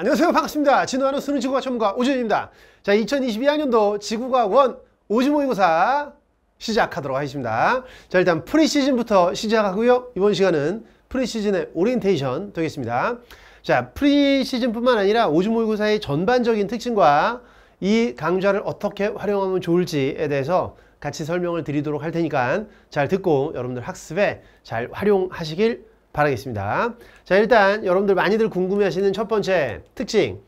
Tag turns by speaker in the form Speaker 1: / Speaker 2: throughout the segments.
Speaker 1: 안녕하세요 반갑습니다 진화하는 수능 지구과 전문가 오준입니다 자 2022학년도 지구과 학원 오지 모의고사 시작하도록 하겠습니다 자 일단 프리시즌부터 시작하고요 이번 시간은 프리시즌의 오리엔테이션 되겠습니다 자 프리시즌뿐만 아니라 오지 모의고사의 전반적인 특징과 이 강좌를 어떻게 활용하면 좋을지에 대해서 같이 설명을 드리도록 할 테니까 잘 듣고 여러분들 학습에 잘 활용하시길 바라겠습니다. 자 일단 여러분들 많이들 궁금해하시는 첫 번째 특징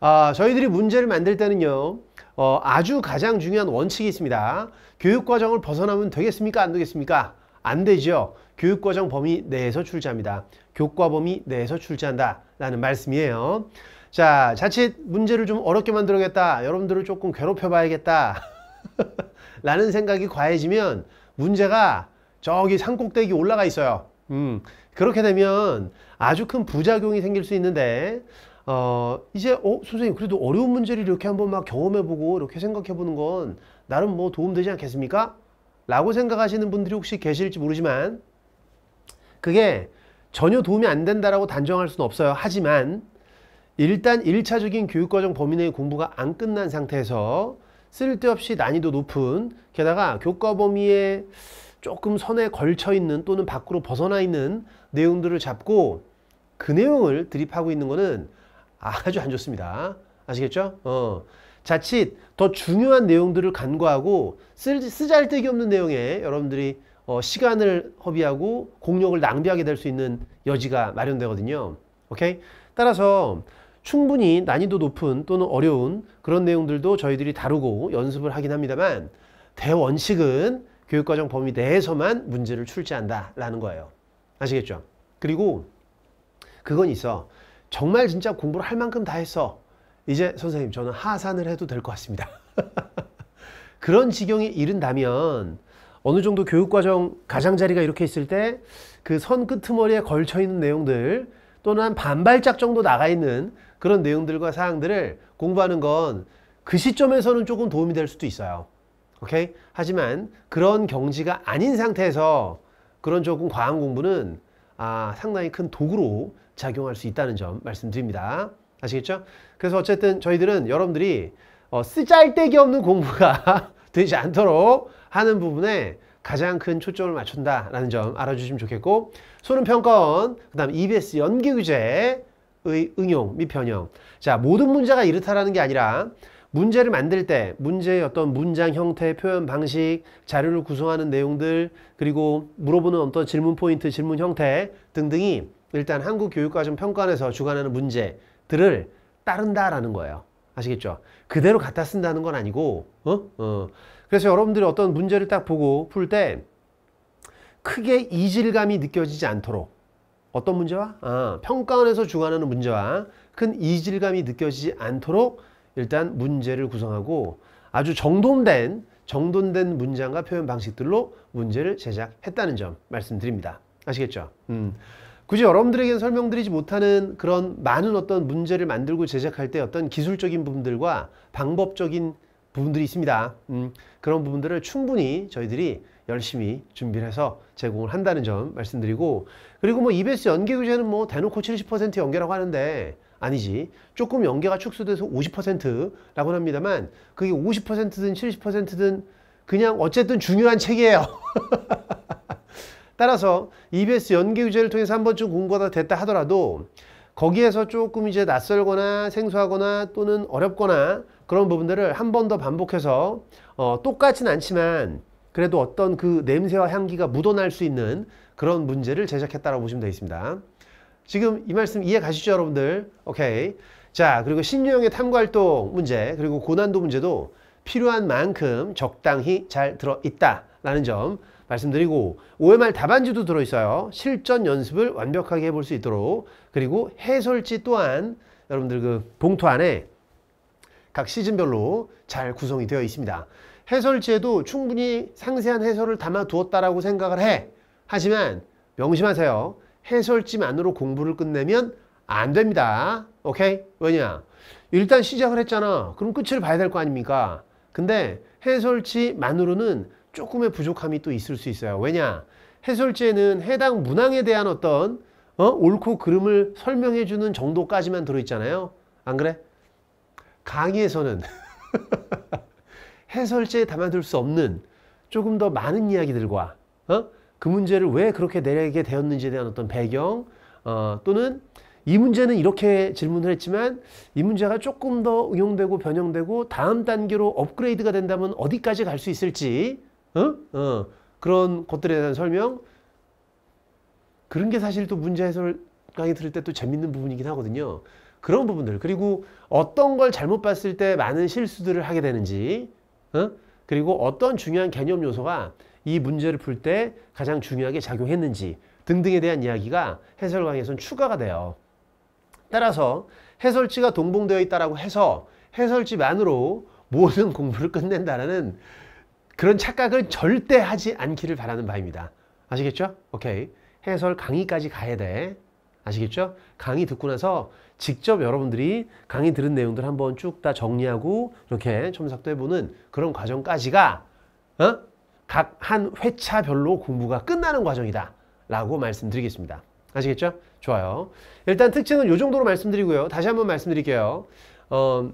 Speaker 1: 어, 저희들이 문제를 만들 때는요 어, 아주 가장 중요한 원칙이 있습니다. 교육과정을 벗어나면 되겠습니까? 안 되겠습니까? 안 되죠. 교육과정 범위 내에서 출제합니다. 교과 범위 내에서 출제한다 라는 말씀이에요. 자 자칫 문제를 좀 어렵게 만들어야겠다. 여러분들을 조금 괴롭혀 봐야겠다. 라는 생각이 과해지면 문제가 저기 산꼭대기 올라가 있어요. 음, 그렇게 되면 아주 큰 부작용이 생길 수 있는데 어, 이제 어, 선생님 그래도 어려운 문제를 이렇게 한번 막 경험해보고 이렇게 생각해보는 건 나름 뭐 도움되지 않겠습니까? 라고 생각하시는 분들이 혹시 계실지 모르지만 그게 전혀 도움이 안 된다라고 단정할 수는 없어요. 하지만 일단 1차적인 교육과정 범위 내의 공부가 안 끝난 상태에서 쓸데없이 난이도 높은 게다가 교과 범위에 조금 선에 걸쳐 있는 또는 밖으로 벗어나 있는 내용들을 잡고 그 내용을 드립하고 있는 것은 아주 안 좋습니다. 아시겠죠? 어. 자칫 더 중요한 내용들을 간과하고 쓸, 쓰잘데기 없는 내용에 여러분들이 어, 시간을 허비하고 공력을 낭비하게 될 수 있는 여지가 마련되거든요. 오케이? 따라서 충분히 난이도 높은 또는 어려운 그런 내용들도 저희들이 다루고 연습을 하긴 합니다만 대원칙은 교육과정 범위 내에서만 문제를 출제한다라는 거예요. 아시겠죠? 그리고 그건 있어. 정말 진짜 공부를 할 만큼 다 했어. 이제 선생님 저는 하산을 해도 될 것 같습니다. 그런 지경에 이른다면 어느 정도 교육과정 가장자리가 이렇게 있을 때 그선 끄트머리에 걸쳐 있는 내용들 또는 한 반발짝 정도 나가 있는 그런 내용들과 사항들을 공부하는 건 그 시점에서는 조금 도움이 될 수도 있어요. 오케이? 하지만 그런 경지가 아닌 상태에서 그런 조금 과한 공부는 아, 상당히 큰 도구로 작용할 수 있다는 점 말씀드립니다. 아시겠죠? 그래서 어쨌든 저희들은 여러분들이 어, 쓰잘데기 없는 공부가 되지 않도록 하는 부분에 가장 큰 초점을 맞춘다라는 점 알아주시면 좋겠고 수능 평가원, 그 다음 EBS 연기 규제의 응용 및 변형 자 모든 문제가 이렇다라는 게 아니라 문제를 만들 때 문제의 어떤 문장 형태, 표현 방식, 자료를 구성하는 내용들, 그리고 물어보는 어떤 질문 포인트, 질문 형태 등등이 일단 한국 교육과정 평가원에서 주관하는 문제들을 따른다라는 거예요. 아시겠죠? 그대로 갖다 쓴다는 건 아니고, 어? 어. 그래서 여러분들이 어떤 문제를 딱 보고 풀 때 크게 이질감이 느껴지지 않도록 어떤 문제와? 아, 평가원에서 주관하는 문제와 큰 이질감이 느껴지지 않도록 일단 문제를 구성하고 아주 정돈된 정돈된 문장과 표현 방식들로 문제를 제작했다는 점 말씀드립니다. 아시겠죠? 음. 굳이 여러분들에게 설명드리지 못하는 그런 많은 어떤 문제를 만들고 제작할 때 어떤 기술적인 부분들과 방법적인 부분들이 있습니다. 음, 그런 부분들을 충분히 저희들이 열심히 준비를 해서 제공을 한다는 점 말씀드리고 그리고 뭐 EBS 연계 교재는 뭐 대놓고 70% 연계라고 하는데 아니지. 조금 연계가 축소돼서 50%라고 합니다만 그게 50%든 70%든 그냥 어쨌든 중요한 책이에요. 따라서 EBS 연계 유제를 통해서 한 번쯤 공부가 됐다 하더라도 거기에서 조금 이제 낯설거나 생소하거나 또는 어렵거나 그런 부분들을 한 번 더 반복해서 어, 똑같진 않지만 그래도 어떤 그 냄새와 향기가 묻어날 수 있는 그런 문제를 제작했다라고 보시면 되겠습니다. 지금 이 말씀 이해 가시죠, 여러분들? 오케이. 자, 그리고 신유형의 탐구활동 문제, 그리고 고난도 문제도 필요한 만큼 적당히 잘 들어있다라는 점 말씀드리고 OMR 답안지도 들어있어요. 실전 연습을 완벽하게 해볼 수 있도록 그리고 해설지 또한 여러분들 그 봉투 안에 각 시즌별로 잘 구성이 되어 있습니다. 해설지에도 충분히 상세한 해설을 담아두었다라고 생각을 해. 하지만 명심하세요. 해설지만으로 공부를 끝내면 안 됩니다. 오케이? 왜냐? 일단 시작을 했잖아. 그럼 끝을 봐야 될 거 아닙니까? 근데 해설지만으로는 조금의 부족함이 또 있을 수 있어요. 왜냐? 해설지에는 해당 문항에 대한 어떤 어? 옳고 그름을 설명해 주는 정도까지만 들어있잖아요. 안 그래? 강의에서는 해설지에 담아둘 수 없는 조금 더 많은 이야기들과 어? 그 문제를 왜 그렇게 내게 되었는지에 대한 어떤 배경 어, 또는 이 문제는 이렇게 질문을 했지만 이 문제가 조금 더 응용되고 변형되고 다음 단계로 업그레이드가 된다면 어디까지 갈 수 있을지 어? 어, 그런 것들에 대한 설명 그런 게 사실 또 문제 해설 강의 들을 때 또 재밌는 부분이긴 하거든요. 그런 부분들 그리고 어떤 걸 잘못 봤을 때 많은 실수들을 하게 되는지 어? 그리고 어떤 중요한 개념 요소가 이 문제를 풀 때 가장 중요하게 작용했는지 등등에 대한 이야기가 해설 강의에선 추가가 돼요. 따라서 해설지가 동봉되어 있다고 해서 해설지만으로 모든 공부를 끝낸다는 그런 착각을 절대 하지 않기를 바라는 바입니다. 아시겠죠? 오케이. 해설 강의까지 가야 돼. 아시겠죠? 강의 듣고 나서 직접 여러분들이 강의 들은 내용들 한번 쭉 다 정리하고 이렇게 첨삭도 해보는 그런 과정까지가 어? 각한 회차별로 공부가 끝나는 과정이다 라고 말씀드리겠습니다. 아시겠죠? 좋아요. 일단 특징은 요 정도로 말씀드리고요. 다시 한번 말씀드릴게요. 어,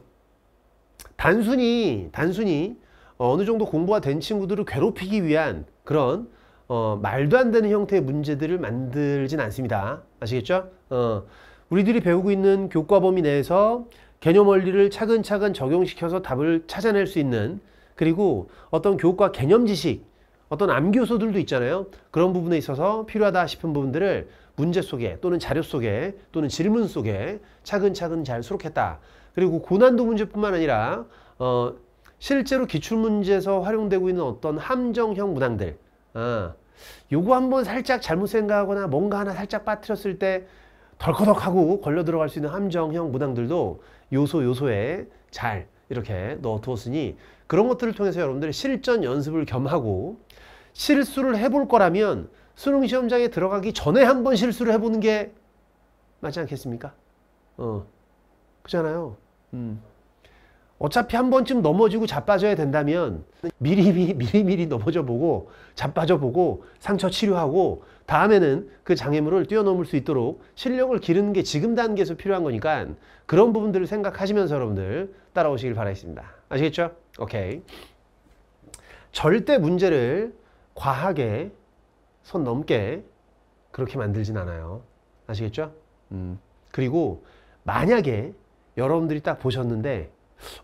Speaker 1: 단순히 단순히 어, 어느 정도 공부가 된 친구들을 괴롭히기 위한 그런 어, 말도 안 되는 형태의 문제들을 만들진 않습니다. 아시겠죠? 어, 우리들이 배우고 있는 교과 범위 내에서 개념 원리를 차근차근 적용시켜서 답을 찾아낼 수 있는 그리고 어떤 교과 개념 지식, 어떤 암기요소들도 있잖아요. 그런 부분에 있어서 필요하다 싶은 부분들을 문제 속에 또는 자료 속에 또는 질문 속에 차근차근 잘 수록했다. 그리고 고난도 문제뿐만 아니라 어, 실제로 기출문제에서 활용되고 있는 어떤 함정형 문항들 아, 요거 한번 살짝 잘못 생각하거나 뭔가 하나 살짝 빠뜨렸을 때 덜커덕하고 걸려 들어갈 수 있는 함정형 문항들도 요소 요소에 잘 이렇게 넣어 두었으니 그런 것들을 통해서 여러분들이 실전 연습을 겸하고 실수를 해볼 거라면 수능 시험장에 들어가기 전에 한번 실수를 해보는 게 맞지 않겠습니까? 어, 그잖아요. 음. 어차피 한 번쯤 넘어지고 자빠져야 된다면 미리 미리 미리, 미리 넘어져 보고 자빠져 보고 상처 치료하고 다음에는 그 장애물을 뛰어넘을 수 있도록 실력을 기르는 게 지금 단계에서 필요한 거니까 그런 부분들을 생각하시면서 여러분들 따라오시길 바라겠습니다. 아시겠죠? 오케이. 절대 문제를 과하게 손 넘게 그렇게 만들진 않아요. 아시겠죠? 음. 그리고 만약에 여러분들이 딱 보셨는데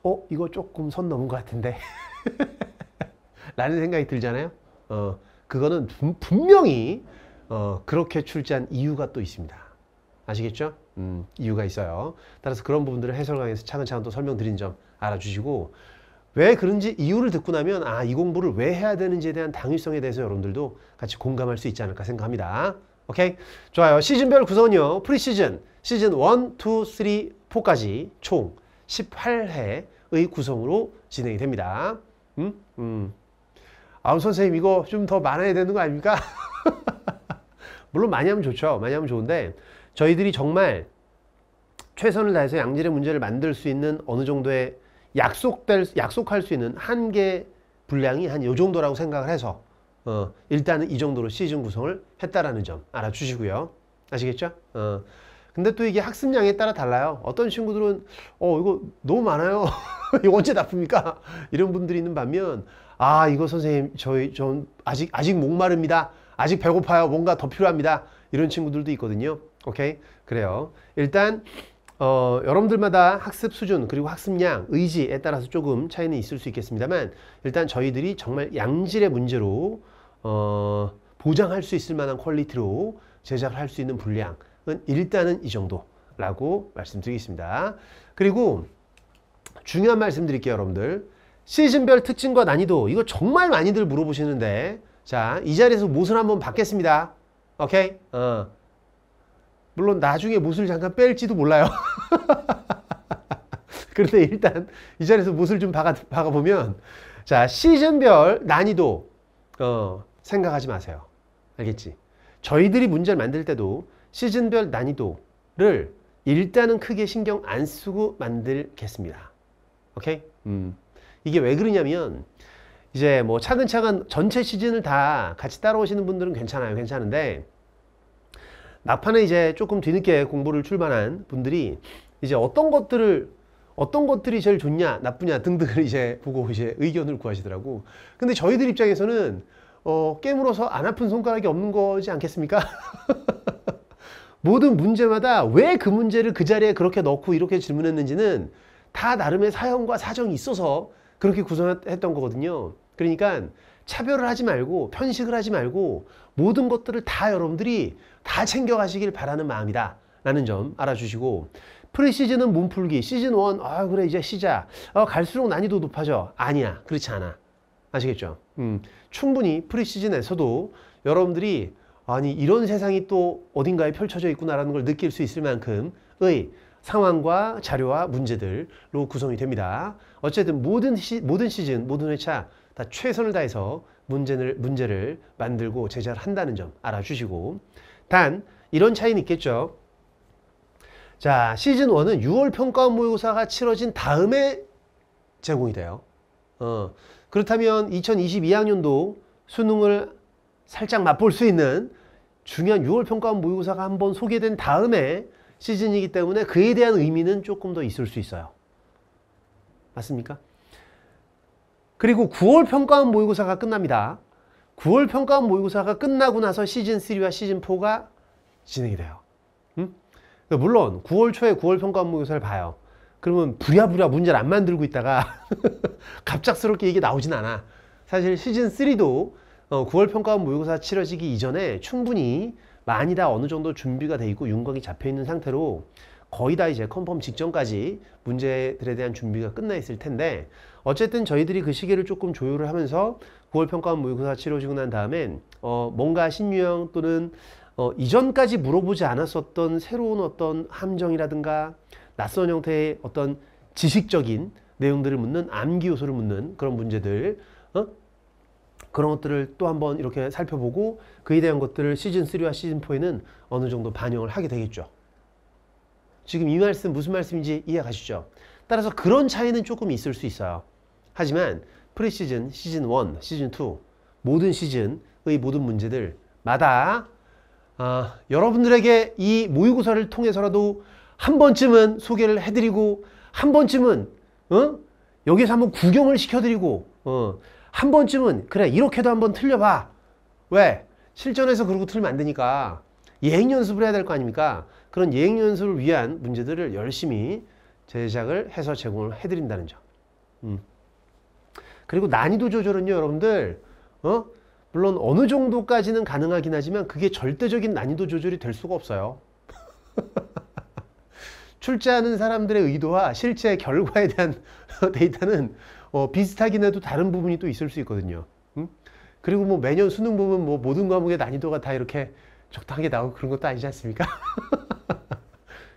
Speaker 1: 어? 이거 조금 선 넘은 것 같은데? 라는 생각이 들잖아요. 어, 그거는 분명히 어, 그렇게 출제한 이유가 또 있습니다. 아시겠죠? 음, 이유가 있어요. 따라서 그런 부분들을 해설 강의에서 차근차근 또 설명드린 점 알아주시고 왜 그런지 이유를 듣고 나면 아, 이 공부를 왜 해야 되는지에 대한 당위성에 대해서 여러분들도 같이 공감할 수 있지 않을까 생각합니다. 오케이? 좋아요. 시즌별 구성은요. 프리시즌, 시즌 1, 2, 3, 4까지 총 18회의 구성으로 진행이 됩니다. 음? 음. 아, 선생님 이거 좀 더 많아야 되는 거 아닙니까? 물론 많이 하면 좋죠. 많이 하면 좋은데 저희들이 정말 최선을 다해서 양질의 문제를 만들 수 있는 어느 정도의 약속될 약속할 수 있는 한계 분량이 한 요 정도라고 생각을 해서 어, 일단은 이 정도로 시즌 구성을 했다라는 점 알아주시고요. 아시겠죠? 어. 근데 또 이게 학습량에 따라 달라요. 어떤 친구들은 어 이거 너무 많아요. 이거 언제 납습니까? 이런 분들이 있는 반면 아 이거 선생님 저희 전 아직 아직 목마릅니다. 아직 배고파요. 뭔가 더 필요합니다. 이런 친구들도 있거든요. 오케이 그래요. 일단 어, 여러분들마다 학습 수준 그리고 학습량, 의지에 따라서 조금 차이는 있을 수 있겠습니다만 일단 저희들이 정말 양질의 문제로 어, 보장할 수 있을 만한 퀄리티로 제작할 을수 있는 분량은 일단은 이 정도라고 말씀드리겠습니다. 그리고 중요한 말씀 드릴게요 여러분들 시즌별 특징과 난이도 이거 정말 많이들 물어보시는데 자 이 자리에서 못을 한번 받겠습니다 오케이 어. 물론 나중에 못을 잠깐 뺄지도 몰라요. 그런데 일단 이 자리에서 못을 좀 박아, 박아보면 자 시즌별 난이도 어, 생각하지 마세요. 알겠지? 저희들이 문제를 만들 때도 시즌별 난이도를 일단은 크게 신경 안 쓰고 만들겠습니다. 오케이? 음. 이게 왜 그러냐면 이제 뭐 차근차근 전체 시즌을 다 같이 따라오시는 분들은 괜찮아요. 괜찮은데 막판에 이제 조금 뒤늦게 공부를 출발한 분들이 이제 어떤 것들을 어떤 것들이 제일 좋냐 나쁘냐 등등을 이제 보고 이제 의견을 구하시더라고 근데 저희들 입장에서는 어, 깨물어서 안 아픈 손가락이 없는 거지 않겠습니까? 모든 문제마다 왜 그 문제를 그 자리에 그렇게 넣고 이렇게 질문했는지는 다 나름의 사연과 사정이 있어서 그렇게 구성했던 거거든요. 그러니까 차별을 하지 말고 편식을 하지 말고 모든 것들을 다 여러분들이 다 챙겨가시길 바라는 마음이다. 라는 점 알아주시고 프리시즌은 몸풀기 시즌 1아 그래 이제 시작 어, 갈수록 난이도 높아져 아니야 그렇지 않아 아시겠죠 음, 충분히 프리시즌에서도 여러분들이 아니 이런 세상이 또 어딘가에 펼쳐져 있구나라는 걸 느낄 수 있을 만큼의 상황과 자료와 문제들로 구성이 됩니다 어쨌든 모든, 시, 모든 시즌 모든 회차 다 최선을 다해서 문제를, 문제를 만들고 제작을 한다는 점 알아주시고 단 이런 차이는 있겠죠. 자 시즌1은 6월 평가 모의고사가 치러진 다음에 제공이 돼요. 어, 그렇다면 2022학년도 수능을 살짝 맛볼 수 있는 중요한 6월 평가 모의고사가 한번 소개된 다음에 시즌이기 때문에 그에 대한 의미는 조금 더 있을 수 있어요. 맞습니까? 그리고 9월 평가원 모의고사가 끝납니다. 9월 평가원 모의고사가 끝나고 나서 시즌3와 시즌4가 진행이 돼요. 음? 물론 9월 초에 9월 평가원 모의고사를 봐요. 그러면 부랴부랴 문제를 안 만들고 있다가 갑작스럽게 이게 나오진 않아. 사실 시즌3도 어, 9월 평가원 모의고사 치러지기 이전에 충분히 많이 다 어느 정도 준비가 돼 있고 윤곽이 잡혀 있는 상태로 거의 다 이제 컨펌 직전까지 문제들에 대한 준비가 끝나 있을 텐데 어쨌든 저희들이 그 시계를 조금 조율을 하면서 9월 평가원 모의고사 치러지고 난다음엔 어, 뭔가 신유형 또는 어, 이전까지 물어보지 않았었던 새로운 어떤 함정이라든가 낯선 형태의 어떤 지식적인 내용들을 묻는 암기 요소를 묻는 그런 문제들 어? 그런 것들을 또 한번 이렇게 살펴보고 그에 대한 것들을 시즌3와 시즌4에는 어느 정도 반영을 하게 되겠죠. 지금 이 말씀 무슨 말씀인지 이해 가시죠? 따라서 그런 차이는 조금 있을 수 있어요. 하지만 프리시즌, 시즌 1, 시즌 2 모든 시즌의 모든 문제들마다 어, 아, 여러분들에게 이 모의고사를 통해서라도 한 번쯤은 소개를 해드리고 한 번쯤은 어? 여기서 한번 구경을 시켜드리고 어, 한 번쯤은 그래 이렇게도 한번 틀려봐 왜? 실전에서 그러고 틀면 안 되니까 예행 연습을 해야 될 거 아닙니까? 그런 예행 연습을 위한 문제들을 열심히 제작을 해서 제공을 해드린다는 점. 음. 그리고 난이도 조절은요, 여러분들, 어? 물론 어느 정도까지는 가능하긴 하지만 그게 절대적인 난이도 조절이 될 수가 없어요. 출제하는 사람들의 의도와 실제 결과에 대한 데이터는 어, 비슷하긴 해도 다른 부분이 또 있을 수 있거든요. 음? 그리고 뭐 매년 수능 보면 뭐 모든 과목의 난이도가 다 이렇게 적당하게 나오고 그런 것도 아니지 않습니까?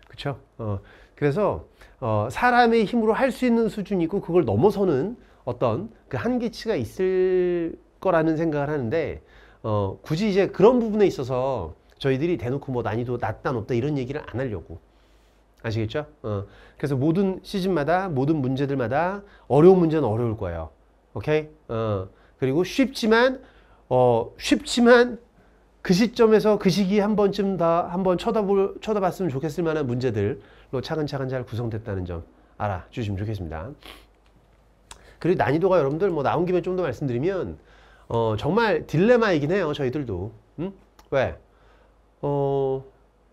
Speaker 1: 그렇죠? 어, 그래서 어, 사람의 힘으로 할 수 있는 수준이고 그걸 넘어서는 어떤 그 한계치가 있을 거라는 생각을 하는데 어, 굳이 이제 그런 부분에 있어서 저희들이 대놓고 뭐 난이도 낮다 높다 이런 얘기를 안 하려고 아시겠죠? 어, 그래서 모든 시즌마다 모든 문제들마다 어려운 문제는 어려울 거예요. 오케이? 어, 그리고 쉽지만 어, 쉽지만 그 시점에서 그 시기 한 번쯤 다 한번 쳐다볼 쳐다봤으면 좋겠을 만한 문제들로 차근차근 잘 구성됐다는 점 알아주시면 좋겠습니다. 그리고 난이도가 여러분들 뭐 나온 김에 좀 더 말씀드리면 어 정말 딜레마이긴 해요 저희들도 응? 음? 왜? 어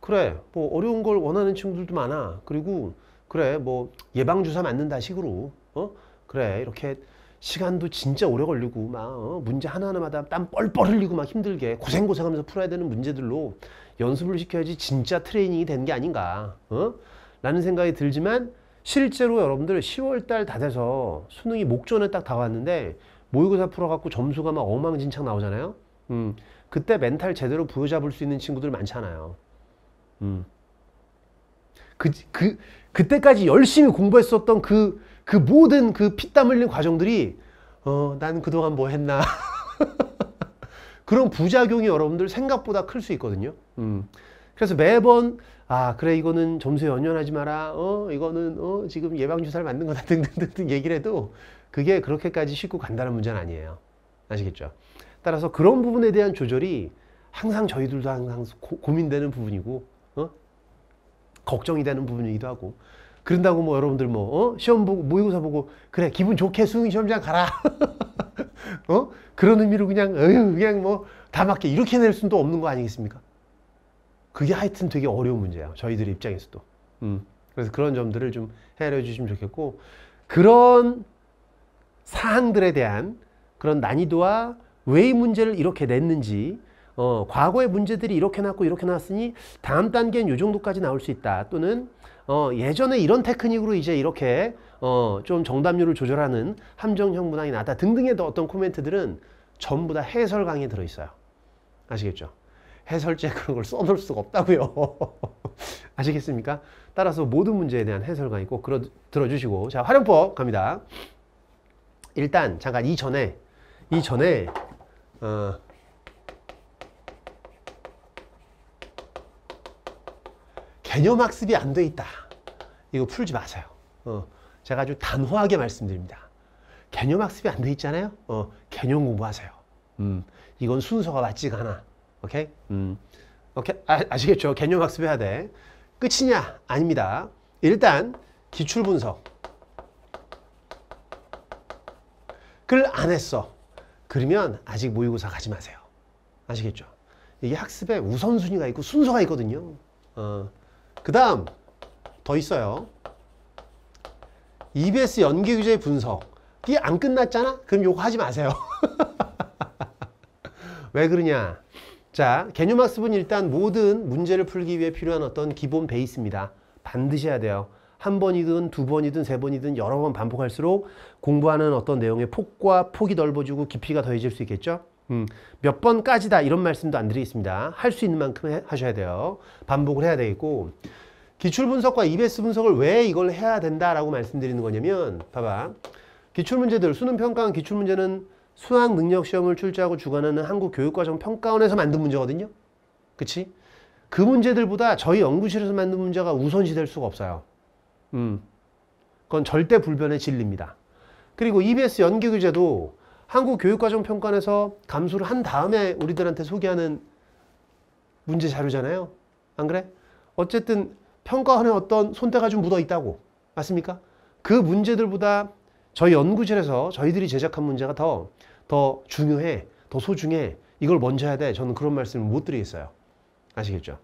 Speaker 1: 그래 뭐 어려운 걸 원하는 친구들도 많아 그리고 그래 뭐 예방주사 맞는다 식으로 어 그래 이렇게 시간도 진짜 오래 걸리고 막 어? 문제 하나하나마다 땀 뻘뻘 흘리고 막 힘들게 고생고생하면서 풀어야 되는 문제들로 연습을 시켜야지 진짜 트레이닝이 되는 게 아닌가 어? 라는 생각이 들지만 실제로 여러분들 10월 달 다 돼서 수능이 목전에 딱 다왔는데 모의고사 풀어갖고 점수가 막 엉망진창 나오잖아요. 음, 그때 멘탈 제대로 부여잡을 수 있는 친구들 많잖아요. 음. 그, 그, 그때까지 열심히 공부했었던 그, 그 모든 그 피땀 흘린 과정들이, 어, 난 그동안 뭐 했나. 그런 부작용이 여러분들 생각보다 클 수 있거든요. 음. 그래서 매번 아 그래 이거는 점수에 연연하지 마라 어 이거는 어 지금 예방주사를 맞는 거다 등등등등 얘기를 해도 그게 그렇게까지 쉽고 간단한 문제는 아니에요 아시겠죠 따라서 그런 부분에 대한 조절이 항상 저희들도 항상 고, 고 민되는 부분이고 어? 걱정이 되는 부분이기도 하고 그런다고 뭐 여러분들 뭐 어? 시험 보고 모의고사 보고 그래 기분 좋게 수능 시험장 가라 어 그런 의미로 그냥 어휴 그냥 뭐다 맞게 이렇게 낼 수는 없는 거 아니겠습니까 그게 하여튼 되게 어려운 문제야. 저희들의 입장에서도. 음. 그래서 그런 점들을 좀 헤아려 주시면 좋겠고 그런 사항들에 대한 그런 난이도와 왜이 문제를 이렇게 냈는지 어, 과거의 문제들이 이렇게 났고 이렇게 났으니 다음 단계는 요 정도까지 나올 수 있다 또는 어, 예전에 이런 테크닉으로 이제 이렇게 어, 좀 정답률을 조절하는 함정형 문항이 나왔다 등등의 어떤 코멘트들은 전부 다 해설 강의에 들어있어요 아시겠죠? 해설제 그런 걸 써놓을 수가 없다고요. 아시겠습니까? 따라서 모든 문제에 대한 해설가 있고 그러, 들어주시고 자 활용법 갑니다. 일단 잠깐 이전에 이전에 어, 개념 학습이 안 돼 있다. 이거 풀지 마세요. 어, 제가 아주 단호하게 말씀드립니다. 개념 학습이 안 돼 있잖아요. 어, 개념 공부하세요. 음, 이건 순서가 맞지가 않아. 오케이? 음. 오케이? 아, 아시겠죠? 개념 학습해야 돼. 끝이냐? 아닙니다. 일단 기출 분석. 그안 했어. 그러면 아직 모의고사 가지 마세요. 아시겠죠? 이게 학습에 우선순위가 있고 순서가 있거든요. 어. 그 다음 더 있어요. EBS 연계 규제 분석. 이게 안 끝났잖아? 그럼 요거 하지 마세요. 왜 그러냐? 자, 개념학습은 일단 모든 문제를 풀기 위해 필요한 어떤 기본 베이스입니다. 반드시 해야 돼요. 한 번이든 두 번이든 세 번이든 여러 번 반복할수록 공부하는 어떤 내용의 폭과 폭이 넓어지고 깊이가 더해질 수 있겠죠? 음, 몇 번까지다 이런 말씀도 안 드리겠습니다. 할 수 있는 만큼 하셔야 돼요. 반복을 해야 되겠고 기출 분석과 EBS 분석을 왜 이걸 해야 된다라고 말씀드리는 거냐면 봐봐. 기출 문제들 수능 평가원 기출 문제는 수학 능력 시험을 출제하고 주관하는 한국 교육과정 평가원에서 만든 문제거든요. 그치? 그 문제들보다 저희 연구실에서 만든 문제가 우선시 될 수가 없어요. 음. 그건 절대 불변의 진리입니다. 그리고 EBS 연계 교재도 한국 교육과정 평가원에서 감수를 한 다음에 우리들한테 소개하는 문제 자료잖아요. 안 그래? 어쨌든 평가원에 어떤 손때가 좀 묻어 있다고. 맞습니까? 그 문제들보다 저희 연구실에서 저희들이 제작한 문제가 더, 더 중요해, 더 소중해, 이걸 먼저 해야 돼. 저는 그런 말씀을 못 드리겠어요. 아시겠죠?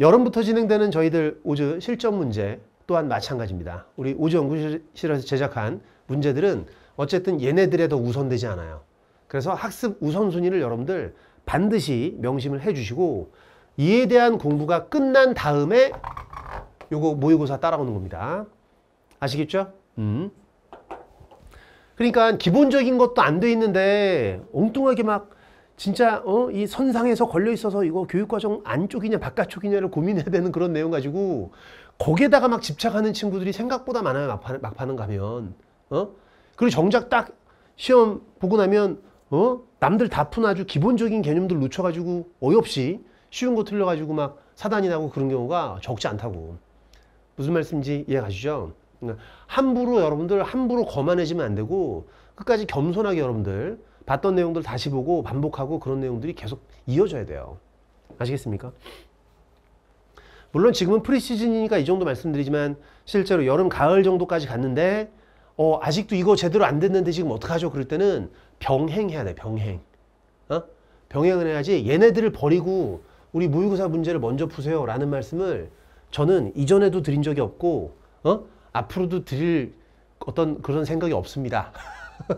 Speaker 1: 여름부터 진행되는 저희들 오즈 실전 문제 또한 마찬가지입니다. 우리 오즈 연구실에서 제작한 문제들은 어쨌든 얘네들에 더 우선되지 않아요. 그래서 학습 우선순위를 여러분들 반드시 명심을 해주시고 이에 대한 공부가 끝난 다음에 요거 모의고사 따라오는 겁니다. 아시겠죠? 음. 그러니까 기본적인 것도 안 돼 있는데 엉뚱하게 막 진짜 어이 선상에서 걸려 있어서 이거 교육과정 안쪽이냐 바깥쪽이냐를 고민해야 되는 그런 내용 가지고 거기에다가 막 집착하는 친구들이 생각보다 많아요 막판, 막판은 가면 어 그리고 정작 딱 시험 보고 나면 어 남들 다 푼 아주 기본적인 개념들 놓쳐가지고 어이없이 쉬운 거 틀려가지고 막 사단이 나고 그런 경우가 적지 않다고 무슨 말씀인지 이해 가시죠? 네. 함부로 여러분들 함부로 거만해지면 안 되고 끝까지 겸손하게 여러분들 봤던 내용들 다시 보고 반복하고 그런 내용들이 계속 이어져야 돼요. 아시겠습니까? 물론 지금은 프리시즌이니까 이 정도 말씀드리지만 실제로 여름 가을 정도까지 갔는데 어, 아직도 이거 제대로 안 됐는데 지금 어떡하죠? 그럴 때는 병행해야 돼 병행. 어? 병행을 해야지 얘네들을 버리고 우리 모의고사 문제를 먼저 푸세요 라는 말씀을 저는 이전에도 드린 적이 없고 어? 앞으로도 드릴 어떤 그런 생각이 없습니다.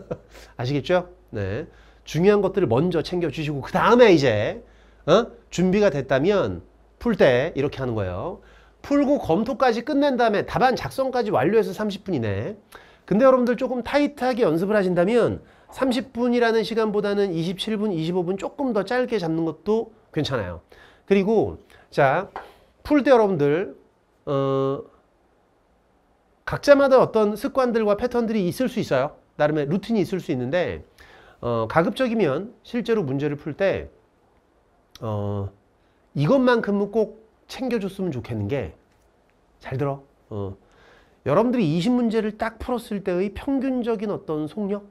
Speaker 1: 아시겠죠? 네. 중요한 것들을 먼저 챙겨주시고 그 다음에 이제 어? 준비가 됐다면 풀 때 이렇게 하는 거예요. 풀고 검토까지 끝낸 다음에 답안 작성까지 완료해서 30분이네. 근데 여러분들 조금 타이트하게 연습을 하신다면 30분이라는 시간보다는 27분, 25분 조금 더 짧게 잡는 것도 괜찮아요. 그리고 자, 풀 때 여러분들 어 각자마다 어떤 습관들과 패턴들이 있을 수 있어요. 나름의 루틴이 있을 수 있는데 어, 가급적이면 실제로 문제를 풀 때 어, 이것만큼은 꼭 챙겨줬으면 좋겠는 게 잘 들어. 어, 여러분들이 20문제를 딱 풀었을 때의 평균적인 어떤 속력?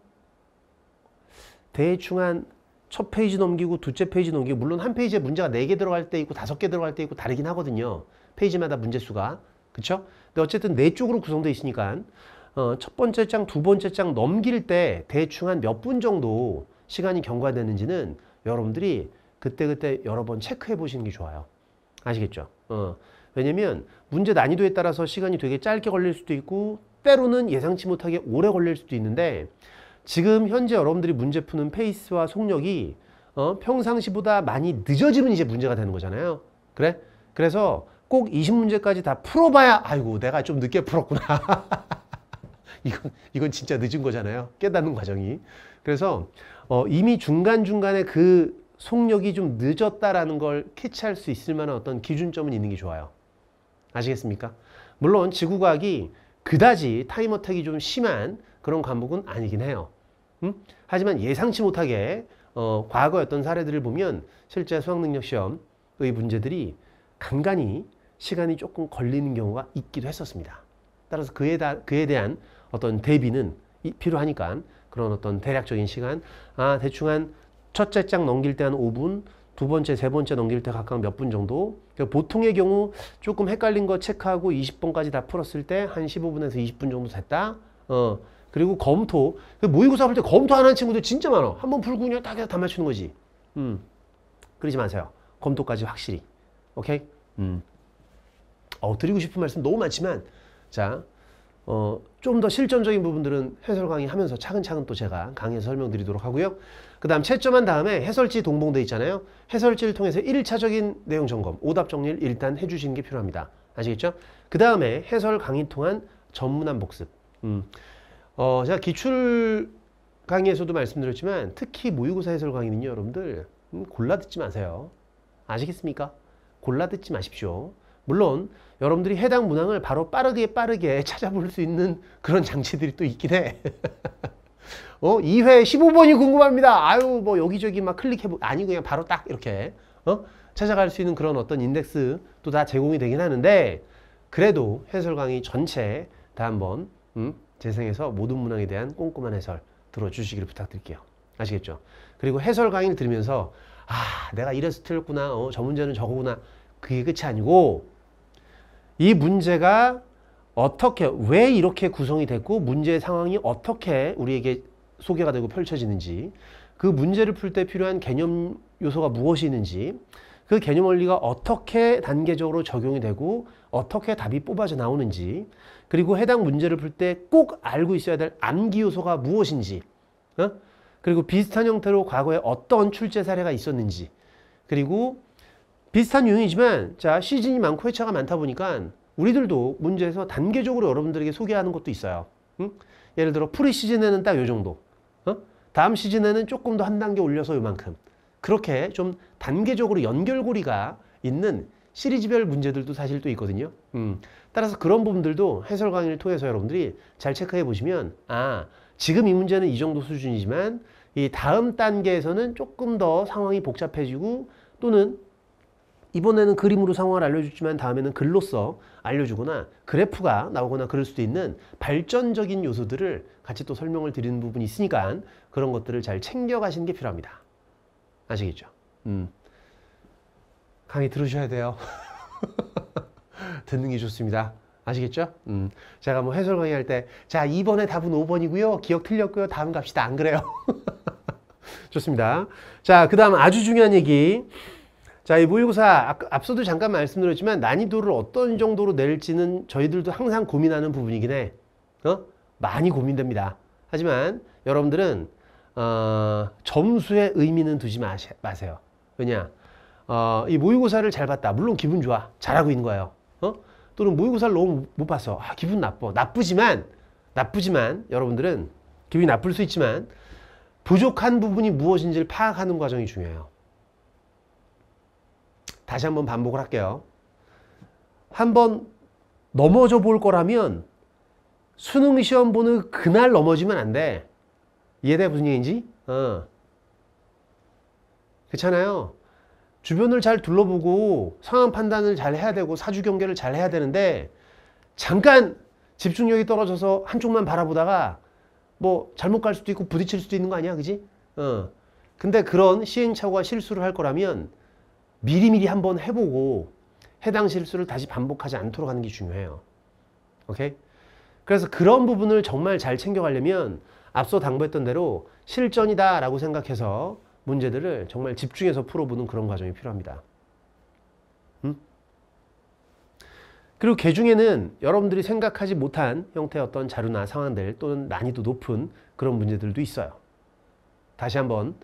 Speaker 1: 대충 한 첫 페이지 넘기고 두째 페이지 넘기고 물론 한 페이지에 문제가 4개 들어갈 때 있고 5개 들어갈 때 있고 다르긴 하거든요. 페이지마다 문제 수가. 그쵸? 근데 어쨌든 네 쪽으로 구성되어 있으니까 어, 첫 번째 장, 두 번째 장 넘길 때 대충 한 몇 분 정도 시간이 경과되는지는 여러분들이 그때그때 여러 번 체크해 보시는 게 좋아요. 아시겠죠? 어, 왜냐면 문제 난이도에 따라서 시간이 되게 짧게 걸릴 수도 있고 때로는 예상치 못하게 오래 걸릴 수도 있는데 지금 현재 여러분들이 문제 푸는 페이스와 속력이 어, 평상시보다 많이 늦어지면 이제 문제가 되는 거잖아요. 그래? 그래서 꼭 20문제까지 다 풀어봐야 아이고 내가 좀 늦게 풀었구나. 이건, 이건 진짜 늦은 거잖아요. 깨닫는 과정이. 그래서 어, 이미 중간중간에 그 속력이 좀 늦었다라는 걸 캐치할 수 있을 만한 어떤 기준점은 있는 게 좋아요. 아시겠습니까? 물론 지구과학이 그다지 타임어택이 좀 심한 그런 과목은 아니긴 해요. 음? 하지만 예상치 못하게 어, 과거의 어떤 사례들을 보면 실제 수학능력시험의 문제들이 간간히 시간이 조금 걸리는 경우가 있기도 했었습니다. 따라서 그에, 다, 그에 대한 어떤 대비는 필요하니까 그런 어떤 대략적인 시간, 아, 대충 한 첫째 장 넘길 때 한 5분, 두 번째, 세 번째 넘길 때 각각 몇 분 정도. 그러니까 보통의 경우 조금 헷갈린 거 체크하고 20번까지 다 풀었을 때 한 15분에서 20분 정도 됐다. 어. 그리고 검토. 그 모의고사 볼 때 검토 안 하는 친구들 진짜 많아. 한번 풀고 그냥 딱 해서 다 맞추는 거지. 음. 그러지 마세요. 검토까지 확실히. 오케이? 음. 어, 드리고 싶은 말씀 너무 많지만 자, 어, 좀 더 실전적인 부분들은 해설 강의하면서 차근차근 또 제가 강의에서 설명드리도록 하고요. 그 다음 채점한 다음에 해설지 동봉돼 있잖아요. 해설지를 통해서 1차적인 내용 점검, 오답 정리를 일단 해주시는 게 필요합니다. 아시겠죠? 그 다음에 해설 강의 통한 전문한 복습. 음. 어, 제가 기출 강의에서도 말씀드렸지만 특히 모의고사 해설 강의는요, 여러분들 음, 골라 듣지 마세요. 아시겠습니까? 골라 듣지 마십시오. 물론 여러분들이 해당 문항을 바로 빠르게 빠르게 찾아볼 수 있는 그런 장치들이 또 있긴 해. 어, 2회 15번이 궁금합니다. 아유, 뭐 여기저기 막 클릭해보, 아니, 그냥 바로 딱 이렇게, 어? 찾아갈 수 있는 그런 어떤 인덱스도 다 제공이 되긴 하는데, 그래도 해설 강의 전체 다 한번, 음, 재생해서 모든 문항에 대한 꼼꼼한 해설 들어주시기 부탁드릴게요. 아시겠죠? 그리고 해설 강의를 들으면서, 아, 내가 이래서 틀렸구나, 어, 저 문제는 저거구나. 그게 끝이 아니고, 이 문제가 어떻게 왜 이렇게 구성이 됐고 문제의 상황이 어떻게 우리에게 소개가 되고 펼쳐지는지 그 문제를 풀 때 필요한 개념 요소가 무엇이 있는지 그 개념 원리가 어떻게 단계적으로 적용이 되고 어떻게 답이 뽑아져 나오는지 그리고 해당 문제를 풀 때 꼭 알고 있어야 될 암기 요소가 무엇인지 어? 그리고 비슷한 형태로 과거에 어떤 출제 사례가 있었는지 그리고 비슷한 유형이지만 자 시즌이 많고 회차가 많다 보니까 우리들도 문제에서 단계적으로 여러분들에게 소개하는 것도 있어요. 응? 예를 들어 프리 시즌에는 딱 요 정도. 어? 다음 시즌에는 조금 더 한 단계 올려서 요만큼. 그렇게 좀 단계적으로 연결고리가 있는 시리즈별 문제들도 사실 또 있거든요. 음. 따라서 그런 부분들도 해설 강의를 통해서 여러분들이 잘 체크해 보시면 아 지금 이 문제는 이 정도 수준이지만 이 다음 단계에서는 조금 더 상황이 복잡해지고 또는 이번에는 그림으로 상황을 알려주지만 다음에는 글로써 알려주거나 그래프가 나오거나 그럴 수도 있는 발전적인 요소들을 같이 또 설명을 드리는 부분이 있으니까 그런 것들을 잘 챙겨가시는 게 필요합니다. 아시겠죠? 음. 강의 들으셔야 돼요. 듣는 게 좋습니다. 아시겠죠? 음. 제가 뭐 해설 강의할 때, 자, 2번의 답은 5번이고요. 기억 틀렸고요. 다음 갑시다. 안 그래요? 좋습니다. 자, 그 다음 아주 중요한 얘기. 자, 이 모의고사 앞서도 잠깐 말씀드렸지만 난이도를 어떤 정도로 낼지는 저희들도 항상 고민하는 부분이긴 해. 어? 많이 고민됩니다. 하지만 여러분들은 어, 점수의 의미는 두지 마시, 마세요. 왜냐? 어, 이 모의고사를 잘 봤다. 물론 기분 좋아. 잘하고 있는 거예요. 어? 또는 모의고사를 너무 못 봤어. 아, 기분 나빠. 나쁘지만 나쁘지만 여러분들은 기분이 나쁠 수 있지만 부족한 부분이 무엇인지를 파악하는 과정이 중요해요. 다시 한번 반복을 할게요. 한번 넘어져 볼 거라면 수능 시험 보는 그날 넘어지면 안 돼. 이해돼? 무슨 얘기인지? 어. 그렇잖아요. 주변을 잘 둘러보고 상황 판단을 잘 해야 되고 사주 경계를 잘 해야 되는데 잠깐 집중력이 떨어져서 한쪽만 바라보다가 뭐 잘못 갈 수도 있고 부딪힐 수도 있는 거 아니야 그지? 어. 근데 그런 시행착오와 실수를 할 거라면 미리미리 한번 해보고 해당 실수를 다시 반복하지 않도록 하는 게 중요해요. 오케이? 그래서 그런 부분을 정말 잘 챙겨가려면 앞서 당부했던 대로 실전이다 라고 생각해서 문제들을 정말 집중해서 풀어보는 그런 과정이 필요합니다. 음? 그리고 개 중에는 여러분들이 생각하지 못한 형태의 어떤 자료나 상황들 또는 난이도 높은 그런 문제들도 있어요. 다시 한번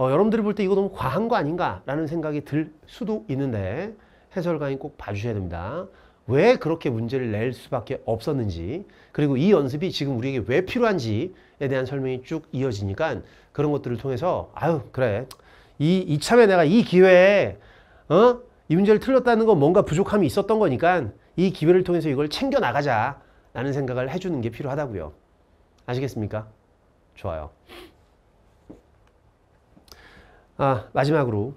Speaker 1: 어, 여러분들이 볼 때 이거 너무 과한 거 아닌가라는 생각이 들 수도 있는데 해설가인 꼭 봐주셔야 됩니다. 왜 그렇게 문제를 낼 수밖에 없었는지 그리고 이 연습이 지금 우리에게 왜 필요한지에 대한 설명이 쭉 이어지니까 그런 것들을 통해서 아유 그래 이 이참에 내가 이 기회에 어? 이 문제를 틀렸다는 건 뭔가 부족함이 있었던 거니까 이 기회를 통해서 이걸 챙겨 나가자라는 생각을 해주는 게 필요하다고요. 아시겠습니까? 좋아요. 아, 마지막으로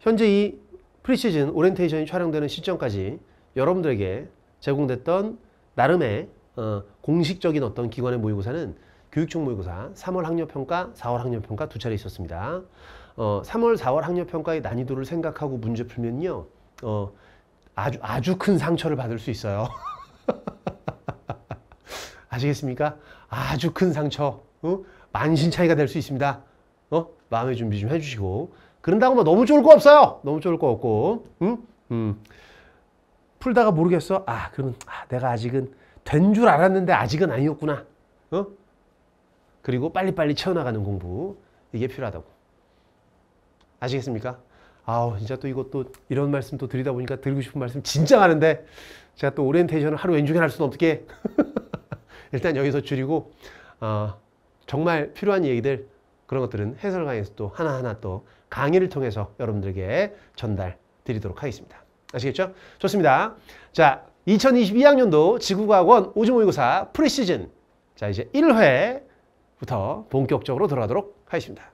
Speaker 1: 현재 이 프리시즌 오리엔테이션이 촬영되는 시점까지 여러분들에게 제공됐던 나름의 어, 공식적인 어떤 기관의 모의고사는 교육청 모의고사 3월 학력평가, 4월 학력평가 두 차례 있었습니다. 어, 3월, 4월 학력평가의 난이도를 생각하고 문제 풀면요. 어, 아주, 아주 큰 상처를 받을 수 있어요. 아시겠습니까? 아주 큰 상처, 어? 만신 차이가 될 수 있습니다. 어? 마음의 준비 좀 해주시고 그런다고 뭐 너무 좋을 거 없어요. 너무 좋을 거 없고 응? 음. 풀다가 모르겠어. 아 그러면 아, 내가 아직은 된 줄 알았는데 아직은 아니었구나. 어? 그리고 빨리빨리 채워나가는 공부 이게 필요하다고. 아시겠습니까? 아우 진짜 또 이것도 이런 말씀 또 드리다 보니까 드리고 싶은 말씀 진짜 많은데 제가 또 오리엔테이션을 하루 왼쪽에 할 수는 없게 일단 여기서 줄이고 어, 정말 필요한 얘기들 그런 것들은 해설 강의에서 또 하나하나 또 강의를 통해서 여러분들에게 전달 드리도록 하겠습니다. 아시겠죠? 좋습니다. 자, 2022학년도 지구과학원 오즈모의고사 프리시즌 자 이제 1회부터 본격적으로 들어가도록 하겠습니다.